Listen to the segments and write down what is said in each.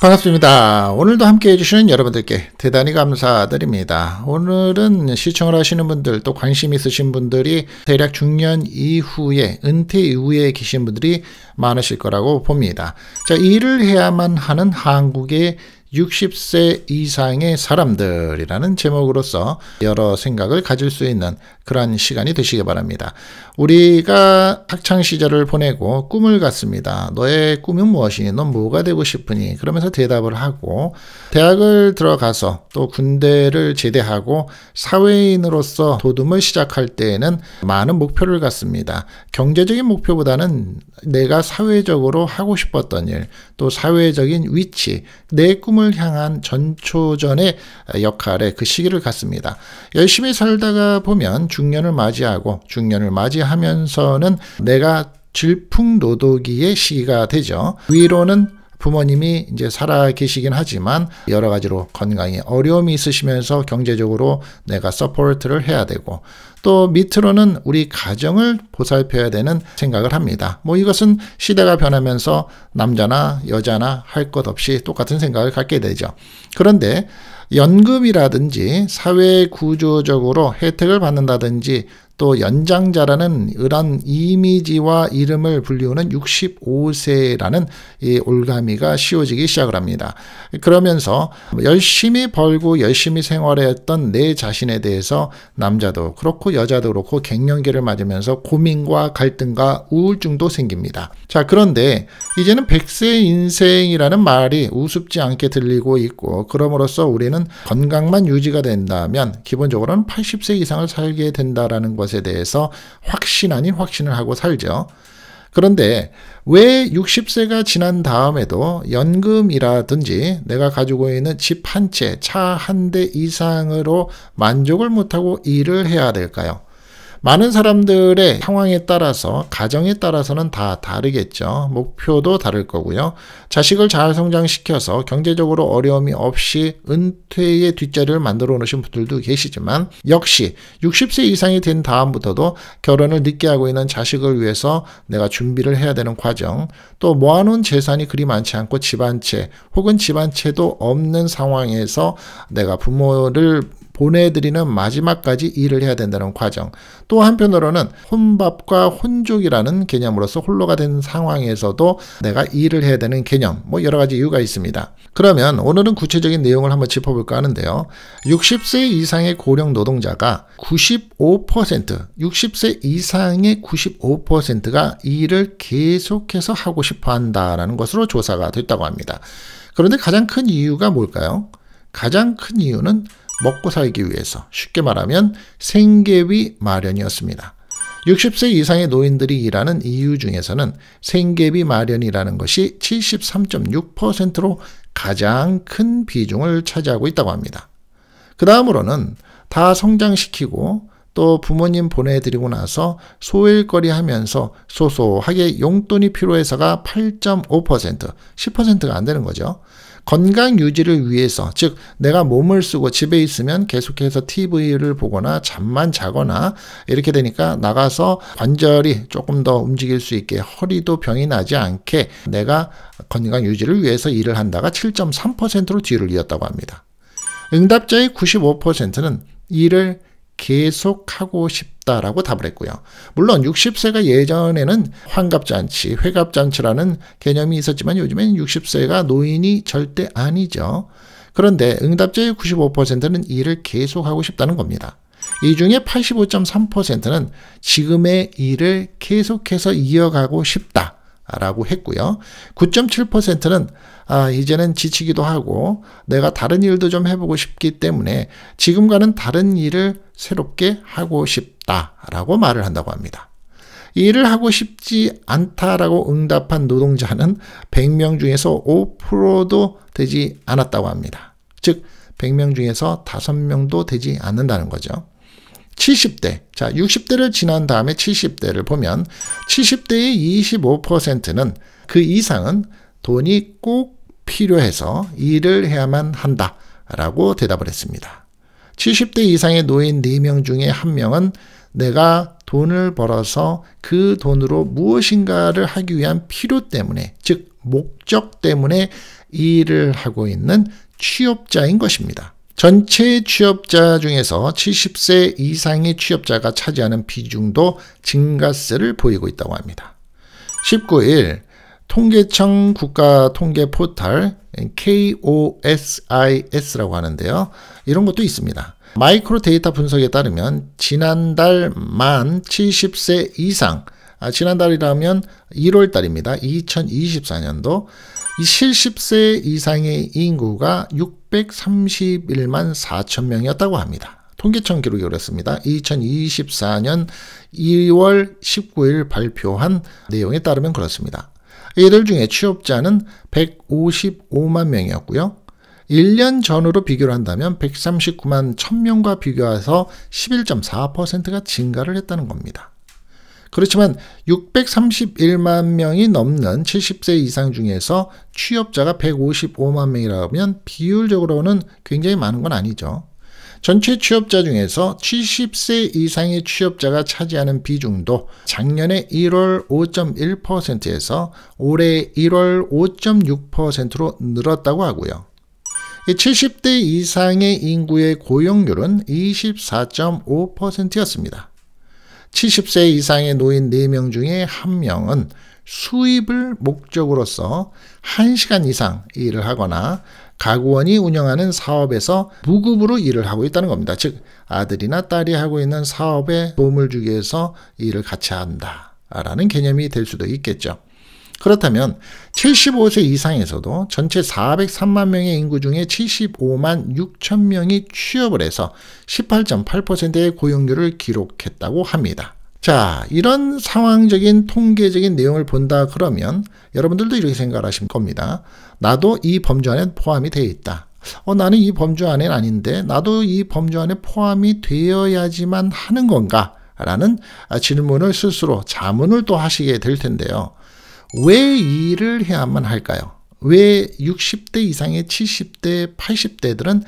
반갑습니다. 오늘도 함께 해주시는 여러분들께 대단히 감사드립니다. 오늘은 시청을 하시는 분들 또 관심 있으신 분들이 대략 중년 이후에 은퇴 이후에 계신 분들이 많으실 거라고 봅니다. 자 일을 해야만 하는 한국의 60세 이상의 사람들이라는 제목으로서 여러 생각을 가질 수 있는 그러한 시간이 되시기 바랍니다. 우리가 학창 시절을 보내고 꿈을 갖습니다. 너의 꿈은 무엇이니? 넌 뭐가 되고 싶으니? 그러면서 대답을 하고 대학을 들어가서 또 군대를 제대하고 사회인으로서 도둠을 시작할 때에는 많은 목표를 갖습니다. 경제적인 목표보다는 내가 사회적으로 하고 싶었던 일, 또 사회적인 위치, 내 꿈을 죽음을 향한 전초전의 역할에 그 시기를 갖습니다. 열심히 살다가 보면 중년을 맞이하고 중년을 맞이하면서는 내가 질풍노도기의 시기가 되죠. 위로는 부모님이 이제 살아 계시긴 하지만 여러 가지로 건강에 어려움이 있으시면서 경제적으로 내가 서포트를 해야 되고 또 밑으로는 우리 가정을 보살펴야 되는 생각을 합니다. 뭐 이것은 시대가 변하면서 남자나 여자나 할 것 없이 똑같은 생각을 갖게 되죠. 그런데 연금이라든지 사회 구조적으로 혜택을 받는다든지 또 연장자라는 을한 이미지와 이름을 불리우는 65세라는 이 올가미가 씌워지기 시작을 합니다. 그러면서 열심히 벌고 열심히 생활했던 내 자신에 대해서 남자도 그렇고 여자도 그렇고 갱년기를 맞으면서 고민과 갈등과 우울증도 생깁니다. 자 그런데 이제는 100세 인생이라는 말이 우습지 않게 들리고 있고 그럼으로써 우리는 건강만 유지가 된다면 기본적으로는 80세 이상을 살게 된다라는 것 것에 대해서 확신 아닌 확신을 하고 살죠. 그런데 왜 60세가 지난 다음에도 연금이라든지 내가 가지고 있는 집 한 채, 차 한 대 이상으로 만족을 못하고 일을 해야 될까요? 많은 사람들의 상황에 따라서 가정에 따라서는 다 다르겠죠. 목표도 다를 거고요. 자식을 잘 성장시켜서 경제적으로 어려움이 없이 은퇴의 뒷자리를 만들어 놓으신 분들도 계시지만 역시 60세 이상이 된 다음부터도 결혼을 늦게 하고 있는 자식을 위해서 내가 준비를 해야 되는 과정 또 모아놓은 재산이 그리 많지 않고 집안채 혹은 집안채도 없는 상황에서 내가 부모를 보내드리는 마지막까지 일을 해야 된다는 과정. 또 한편으로는 혼밥과 혼족이라는 개념으로서 홀로가 된 상황에서도 내가 일을 해야 되는 개념, 뭐 여러 가지 이유가 있습니다. 그러면 오늘은 구체적인 내용을 한번 짚어볼까 하는데요. 60세 이상의 고령 노동자가 95%, 60세 이상의 95%가 일을 계속해서 하고 싶어 한다라는 것으로 조사가 됐다고 합니다. 그런데 가장 큰 이유가 뭘까요? 가장 큰 이유는 먹고 살기 위해서 쉽게 말하면 생계비 마련이었습니다. 60세 이상의 노인들이 일하는 이유 중에서는 생계비 마련이라는 것이 73.6%로 가장 큰 비중을 차지하고 있다고 합니다. 그 다음으로는 다 성장시키고 또 부모님 보내드리고 나서 소일거리 하면서 소소하게 용돈이 필요해서가 8.5% 10%가 안 되는 거죠. 건강 유지를 위해서 즉 내가 몸을 쓰고 집에 있으면 계속해서 TV를 보거나 잠만 자거나 이렇게 되니까 나가서 관절이 조금 더 움직일 수 있게 허리도 병이 나지 않게 내가 건강 유지를 위해서 일을 한다가 7.3%로 뒤를 이었다고 합니다. 응답자의 95%는 일을 계속하고 싶다라고 답을 했고요. 물론 60세가 예전에는 환갑잔치, 회갑잔치라는 개념이 있었지만 요즘엔 60세가 노인이 절대 아니죠. 그런데 응답자의 95%는 일을 계속하고 싶다는 겁니다. 이 중에 85.3%는 지금의 일을 계속해서 이어가고 싶다. 라고 했고요. 9.7%는 아, 이제는 지치기도 하고 내가 다른 일도 좀 해보고 싶기 때문에 지금과는 다른 일을 새롭게 하고 싶다라고 말을 한다고 합니다. 일을 하고 싶지 않다라고 응답한 노동자는 100명 중에서 5%도 되지 않았다고 합니다. 즉, 100명 중에서 5명도 되지 않는다는 거죠. 70대, 자 60대를 지난 다음에 70대를 보면 70대의 25%는 그 이상은 돈이 꼭 필요해서 일을 해야만 한다 라고 대답을 했습니다. 70대 이상의 노인 4명 중에 1명은 내가 돈을 벌어서 그 돈으로 무엇인가를 하기 위한 필요 때문에, 즉, 목적 때문에 일을 하고 있는 취업자인 것입니다. 전체 취업자 중에서 70세 이상의 취업자가 차지하는 비중도 증가세를 보이고 있다고 합니다. 19일 통계청 국가 통계 포털 KOSIS라고 하는데요. 이런 것도 있습니다. 마이크로 데이터 분석에 따르면 지난달 만 70세 이상 아, 지난달이라면 1월달입니다. 2024년도 이 70세 이상의 인구가 631만 4천 명이었다고 합니다. 통계청 기록이 그렇습니다. 2024년 2월 19일 발표한 내용에 따르면 그렇습니다. 이들 중에 취업자는 155만 명이었고요. 1년 전으로 비교를 한다면 139만 1000명과 비교해서 11.4%가 증가를 했다는 겁니다. 그렇지만 631만 명이 넘는 70세 이상 중에서 취업자가 155만 명이라면 비율적으로는 굉장히 많은 건 아니죠. 전체 취업자 중에서 70세 이상의 취업자가 차지하는 비중도 작년에 1월 5.1%에서 올해 1월 5.6%로 늘었다고 하고요. 70대 이상의 인구의 고용률은 24.5%였습니다. 70세 이상의 노인 4명 중에 1명은 수입을 목적으로서 1시간 이상 일을 하거나 가구원이 운영하는 사업에서 무급으로 일을 하고 있다는 겁니다. 즉 아들이나 딸이 하고 있는 사업에 도움을 주기 위해서 일을 같이 한다라는 개념이 될 수도 있겠죠. 그렇다면 75세 이상에서도 전체 403만 명의 인구 중에 75만 6천 명이 취업을 해서 18.8%의 고용률을 기록했다고 합니다. 자, 이런 상황적인 통계적인 내용을 본다 그러면 여러분들도 이렇게 생각을 하실 겁니다. 나도 이 범주 안에 포함이 되어 있다. 어, 나는 이 범주 안에 아닌데 나도 이 범주 안에 포함이 되어야지만 하는 건가? 라는 질문을 스스로 자문을 또 하시게 될 텐데요. 왜 일을 해야만 할까요? 왜 60대 이상의 70대, 80대들은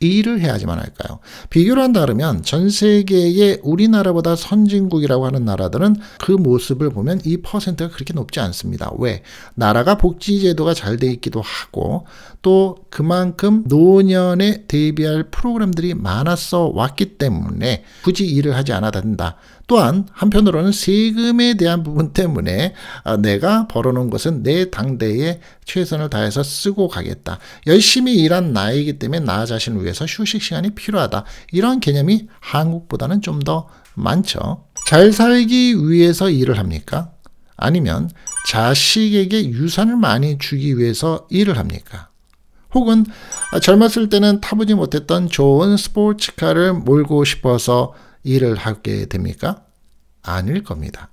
일을 해야지만 할까요? 비교를 한다 그러면 전 세계의 우리나라보다 선진국이라고 하는 나라들은 그 모습을 보면 이 퍼센트가 그렇게 높지 않습니다. 왜? 나라가 복지제도가 잘 돼 있기도 하고 또 그만큼 노년에 대비할 프로그램들이 많았어 왔기 때문에 굳이 일을 하지 않아도 된다. 또한 한편으로는 세금에 대한 부분 때문에 아, 내가 벌어놓은 것은 내 당대에 최선을 다해서 쓰고 가겠다. 열심히 일한 나이기 때문에 나 자신을 위해서 휴식 시간이 필요하다. 이런 개념이 한국보다는 좀 더 많죠. 잘 살기 위해서 일을 합니까? 아니면 자식에게 유산을 많이 주기 위해서 일을 합니까? 혹은 아, 젊었을 때는 타보지 못했던 좋은 스포츠카를 몰고 싶어서 일을 하게 됩니까? 아닐 겁니다.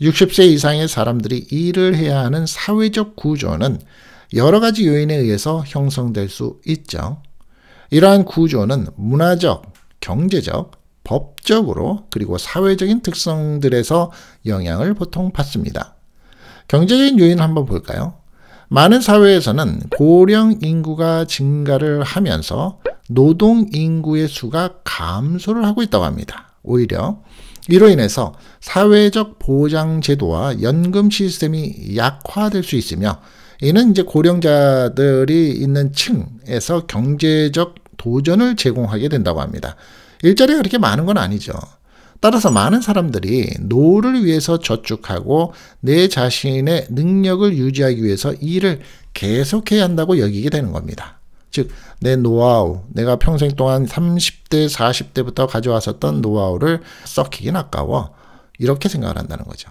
60세 이상의 사람들이 일을 해야 하는 사회적 구조는 여러 가지 요인에 의해서 형성될 수 있죠. 이러한 구조는 문화적, 경제적, 법적으로 그리고 사회적인 특성들에서 영향을 보통 받습니다. 경제적인 요인 을 한번 볼까요? 많은 사회에서는 고령 인구가 증가를 하면서 노동 인구의 수가 감소를 하고 있다고 합니다. 오히려 이로 인해서 사회적 보장 제도와 연금 시스템이 약화될 수 있으며 이는 이제 고령자들이 있는 층에서 경제적 도전을 제공하게 된다고 합니다. 일자리가 그렇게 많은 건 아니죠. 따라서 많은 사람들이 노후를 위해서 저축하고 내 자신의 능력을 유지하기 위해서 일을 계속해야 한다고 여기게 되는 겁니다. 즉, 내 노하우, 내가 평생 동안 30대, 40대부터 가져왔었던 노하우를 썩히긴 아까워. 이렇게 생각을 한다는 거죠.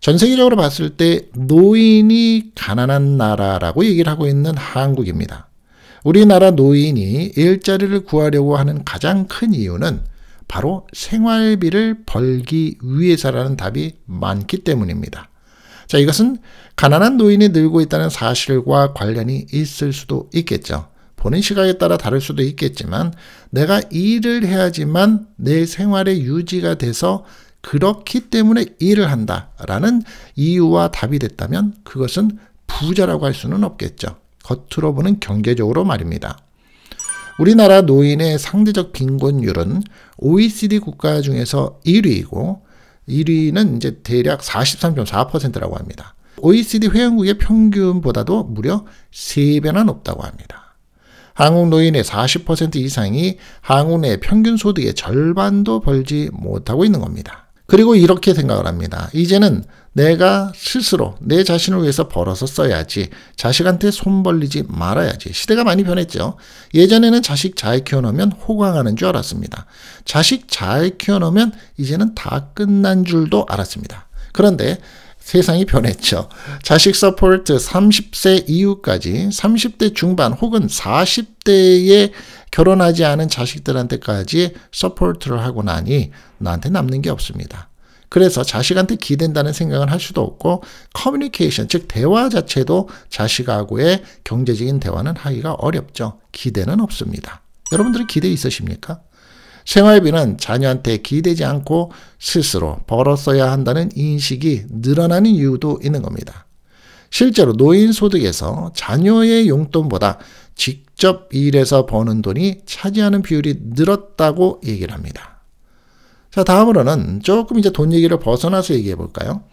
전 세계적으로 봤을 때 노인이 가난한 나라라고 얘기를 하고 있는 한국입니다. 우리나라 노인이 일자리를 구하려고 하는 가장 큰 이유는 바로 생활비를 벌기 위해서라는 답이 많기 때문입니다. 자, 이것은 가난한 노인이 늘고 있다는 사실과 관련이 있을 수도 있겠죠. 보는 시각에 따라 다를 수도 있겠지만 내가 일을 해야지만 내 생활의 유지가 돼서 그렇기 때문에 일을 한다라는 이유와 답이 됐다면 그것은 부자라고 할 수는 없겠죠. 겉으로 보는 경제적으로 말입니다. 우리나라 노인의 상대적 빈곤율은 OECD 국가 중에서 1위이고 1위는 이제 대략 43.4%라고 합니다. OECD 회원국의 평균보다도 무려 3배나 높다고 합니다. 한국 노인의 40% 이상이 한국 내 평균 소득의 절반도 벌지 못하고 있는 겁니다. 그리고 이렇게 생각을 합니다. 이제는 내가 스스로 내 자신을 위해서 벌어서 써야지 자식한테 손 벌리지 말아야지 시대가 많이 변했죠. 예전에는 자식 잘 키워놓으면 호강하는 줄 알았습니다. 자식 잘 키워놓으면 이제는 다 끝난 줄도 알았습니다. 그런데 세상이 변했죠. 자식 서포트 30세 이후까지 30대 중반 혹은 40대에 결혼하지 않은 자식들한테까지 서포트를 하고 나니 나한테 남는 게 없습니다. 그래서 자식한테 기댄다는 생각을 할 수도 없고 커뮤니케이션 즉 대화 자체도 자식하고의 경제적인 대화는 하기가 어렵죠. 기대는 없습니다. 여러분들은 기대 있으십니까? 생활비는 자녀한테 기대지 않고 스스로 벌었어야 한다는 인식이 늘어나는 이유도 있는 겁니다. 실제로 노인소득에서 자녀의 용돈보다 직접 일해서 버는 돈이 차지하는 비율이 늘었다고 얘기를 합니다. 자, 다음으로는 조금 이제 돈 얘기를 벗어나서 얘기해 볼까요?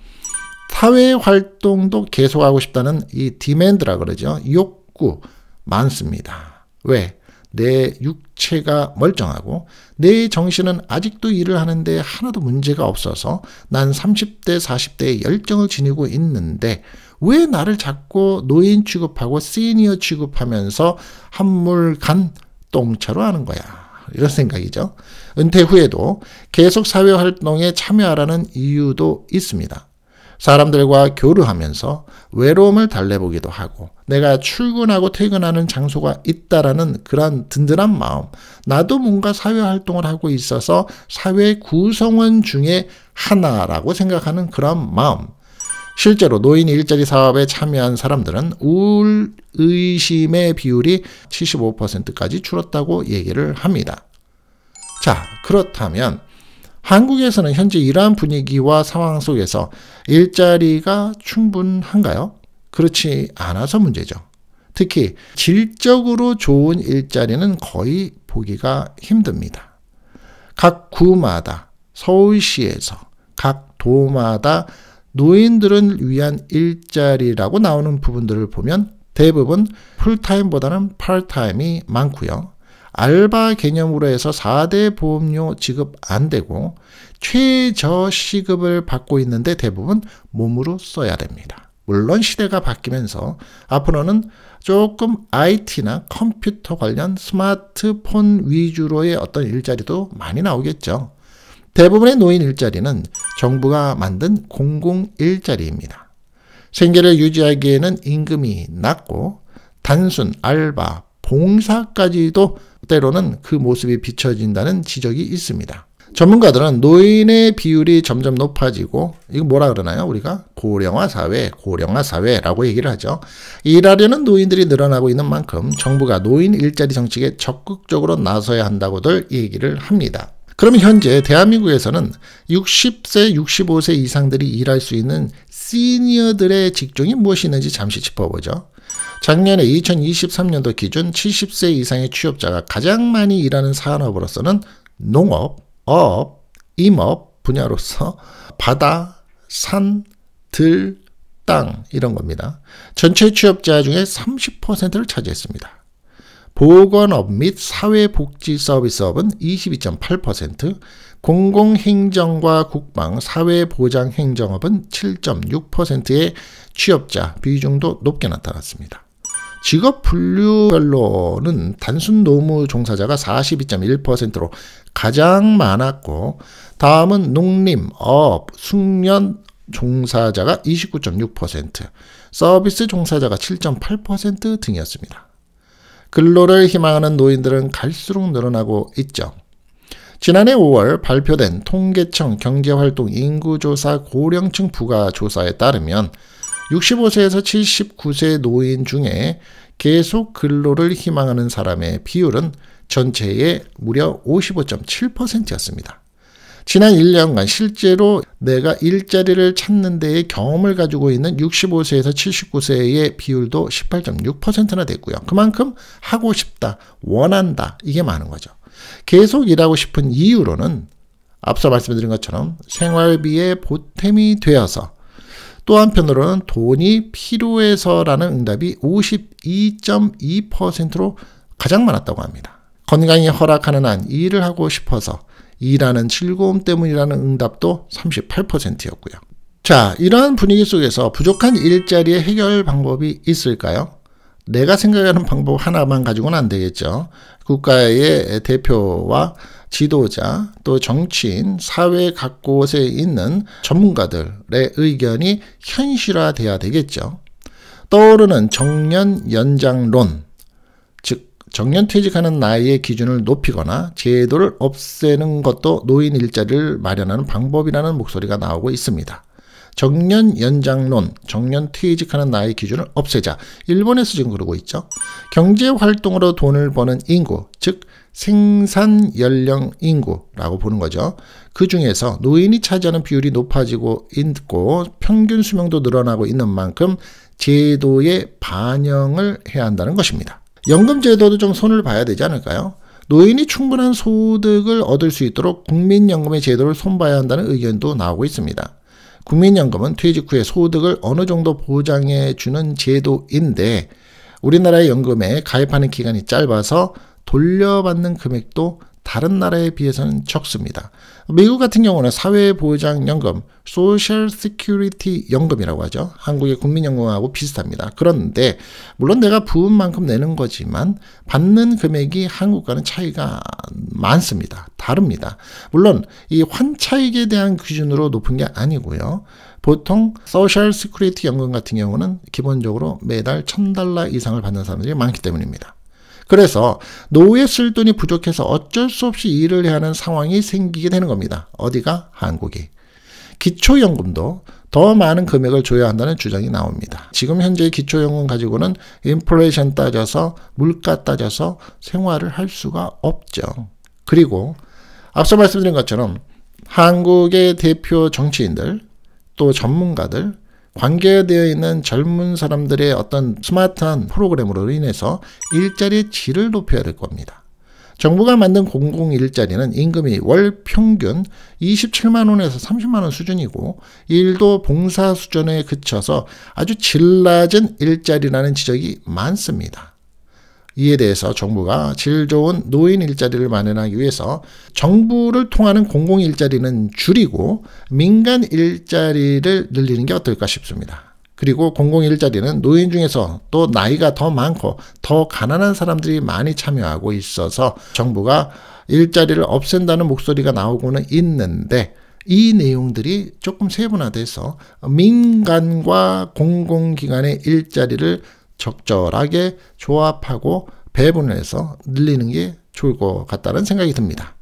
사회 활동도 계속하고 싶다는 이 디맨드라 그러죠. 욕구 많습니다. 왜? 내 육체가 멀쩡하고 내 정신은 아직도 일을 하는데 하나도 문제가 없어서 난 30대, 4 0대에 열정을 지니고 있는데 왜 나를 자꾸 노인 취급하고 시니어 취급하면서 한물간 똥차로 하는 거야. 이런 생각이죠. 은퇴 후에도 계속 사회활동에 참여하라는 이유도 있습니다. 사람들과 교류하면서 외로움을 달래보기도 하고 내가 출근하고 퇴근하는 장소가 있다라는 그런 든든한 마음 나도 뭔가 사회활동을 하고 있어서 사회 구성원 중에 하나라고 생각하는 그런 마음 실제로 노인 일자리 사업에 참여한 사람들은 우울 의심의 비율이 75%까지 줄었다고 얘기를 합니다. 자, 그렇다면 한국에서는 현재 이러한 분위기와 상황 속에서 일자리가 충분한가요? 그렇지 않아서 문제죠. 특히 질적으로 좋은 일자리는 거의 보기가 힘듭니다. 각 구마다 서울시에서 각 도마다 노인들을 위한 일자리라고 나오는 부분들을 보면 대부분 풀타임보다는 팔타임이 많고요. 알바 개념으로 해서 4대 보험료 지급 안 되고 최저 시급을 받고 있는데 대부분 몸으로 써야 됩니다. 물론 시대가 바뀌면서 앞으로는 조금 IT나 컴퓨터 관련 스마트폰 위주로의 어떤 일자리도 많이 나오겠죠. 대부분의 노인 일자리는 정부가 만든 공공 일자리입니다. 생계를 유지하기에는 임금이 낮고 단순 알바, 봉사까지도 때로는 그 모습이 비춰진다는 지적이 있습니다. 전문가들은 노인의 비율이 점점 높아지고 이거 뭐라 그러나요? 우리가 고령화 사회, 고령화 사회라고 얘기를 하죠. 일하려는 노인들이 늘어나고 있는 만큼 정부가 노인 일자리 정책에 적극적으로 나서야 한다고들 얘기를 합니다. 그러면 현재 대한민국에서는 60세, 65세 이상들이 일할 수 있는 시니어들의 직종이 무엇이 있는지 잠시 짚어보죠. 작년에 2023년도 기준 70세 이상의 취업자가 가장 많이 일하는 산업으로서는 농업, 업 임업 분야로서 바다, 산, 들, 땅 이런 겁니다. 전체 취업자 중에 30%를 차지했습니다. 보건업 및 사회복지서비스업은 22.8%, 공공행정과 국방, 사회보장행정업은 7.6%의 취업자 비중도 높게 나타났습니다. 직업 분류별로는 단순 노무 종사자가 42.1%로 가장 많았고 다음은 농림, 업, 숙련 종사자가 29.6%, 서비스 종사자가 7.8% 등이었습니다. 근로를 희망하는 노인들은 갈수록 늘어나고 있죠. 지난해 5월 발표된 통계청 경제활동 인구조사 고령층 부가조사에 따르면 65세에서 79세 노인 중에 계속 근로를 희망하는 사람의 비율은 전체의 무려 55.7%였습니다. 지난 1년간 실제로 내가 일자리를 찾는 데에 경험을 가지고 있는 65세에서 79세의 비율도 18.6%나 됐고요. 그만큼 하고 싶다, 원한다, 이게 많은 거죠. 계속 일하고 싶은 이유로는 앞서 말씀드린 것처럼 생활비의 보탬이 되어서 또 한편으로는 돈이 필요해서라는 응답이 52.2%로 가장 많았다고 합니다. 건강이 허락하는 한 일을 하고 싶어서 일하는 즐거움 때문이라는 응답도 38%였고요. 자, 이러한 분위기 속에서 부족한 일자리의 해결 방법이 있을까요? 내가 생각하는 방법 하나만 가지고는 안 되겠죠. 국가의 대표와 지도자 또 정치인 사회 각곳에 있는 전문가들의 의견이 현실화돼야 되겠죠. 떠오르는 정년 연장론 즉 정년 퇴직하는 나이의 기준을 높이거나 제도를 없애는 것도 노인 일자리를 마련하는 방법이라는 목소리가 나오고 있습니다. 정년 연장론, 정년 퇴직하는 나이 기준을 없애자. 일본에서 지금 그러고 있죠. 경제 활동으로 돈을 버는 인구, 즉 생산 연령 인구라고 보는 거죠. 그 중에서 노인이 차지하는 비율이 높아지고 있고 평균 수명도 늘어나고 있는 만큼 제도에 반영을 해야 한다는 것입니다. 연금 제도도 좀 손을 봐야 되지 않을까요? 노인이 충분한 소득을 얻을 수 있도록 국민연금의 제도를 손봐야 한다는 의견도 나오고 있습니다. 국민연금은 퇴직 후에 소득을 어느 정도 보장해 주는 제도인데 우리나라의 연금에 가입하는 기간이 짧아서 돌려받는 금액도 다른 나라에 비해서는 적습니다. 미국 같은 경우는 사회보장연금, Social Security 연금이라고 하죠. 한국의 국민연금하고 비슷합니다. 그런데 물론 내가 부은 만큼 내는 거지만 받는 금액이 한국과는 차이가 많습니다. 다릅니다. 물론 이 환차익에 대한 기준으로 높은 게 아니고요. 보통 Social Security 연금 같은 경우는 기본적으로 매달 1000달러 이상을 받는 사람들이 많기 때문입니다. 그래서 노후에 쓸 돈이 부족해서 어쩔 수 없이 일을 해야 하는 상황이 생기게 되는 겁니다. 어디가 한국이. 기초연금도 더 많은 금액을 줘야 한다는 주장이 나옵니다. 지금 현재 기초연금 가지고는 인플레이션 따져서 물가 따져서 생활을 할 수가 없죠. 그리고 앞서 말씀드린 것처럼 한국의 대표 정치인들 또 전문가들 관계되어 있는 젊은 사람들의 어떤 스마트한 프로그램으로 인해서 일자리의 질을 높여야 될 겁니다. 정부가 만든 공공 일자리는 임금이 월 평균 27만 원에서 30만 원 수준이고 일도 봉사 수준에 그쳐서 아주 질 낮은 일자리라는 지적이 많습니다. 이에 대해서 정부가 질 좋은 노인 일자리를 마련하기 위해서 정부를 통하는 공공 일자리는 줄이고 민간 일자리를 늘리는 게 어떨까 싶습니다. 그리고 공공 일자리는 노인 중에서 또 나이가 더 많고 더 가난한 사람들이 많이 참여하고 있어서 정부가 일자리를 없앤다는 목소리가 나오고는 있는데 이 내용들이 조금 세분화돼서 민간과 공공기관의 일자리를 적절하게 조합하고 배분해서 늘리는 게 좋을 것 같다는 생각이 듭니다.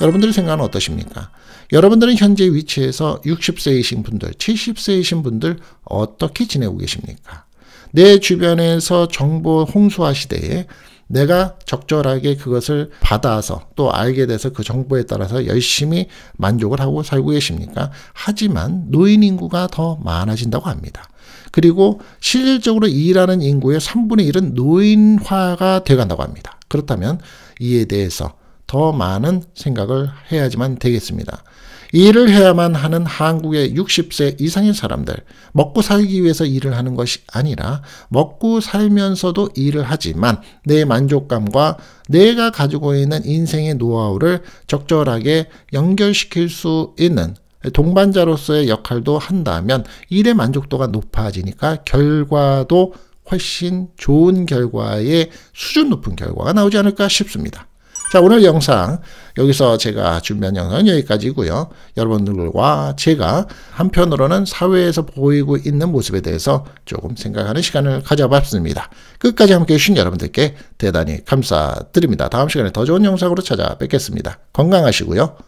여러분들 생각은 어떠십니까? 여러분들은 현재 위치에서 60세이신 분들, 70세이신 분들 어떻게 지내고 계십니까? 내 주변에서 정보 홍수화 시대에 내가 적절하게 그것을 받아서 또 알게 돼서 그 정보에 따라서 열심히 만족을 하고 살고 계십니까? 하지만 노인 인구가 더 많아진다고 합니다. 그리고 실질적으로 일하는 인구의 3분의 1은 노인화가 되어간다고 합니다. 그렇다면 이에 대해서 더 많은 생각을 해야지만 되겠습니다. 일을 해야만 하는 한국의 60세 이상의 사람들, 먹고 살기 위해서 일을 하는 것이 아니라 먹고 살면서도 일을 하지만 내 만족감과 내가 가지고 있는 인생의 노하우를 적절하게 연결시킬 수 있는 동반자로서의 역할도 한다면 일의 만족도가 높아지니까 결과도 훨씬 좋은 결과의 수준 높은 결과가 나오지 않을까 싶습니다. 자 오늘 영상 여기서 제가 준비한 영상은 여기까지고요. 여러분들과 제가 한편으로는 사회에서 보이고 있는 모습에 대해서 조금 생각하는 시간을 가져봤습니다. 끝까지 함께해 주신 여러분들께 대단히 감사드립니다. 다음 시간에 더 좋은 영상으로 찾아뵙겠습니다. 건강하시고요.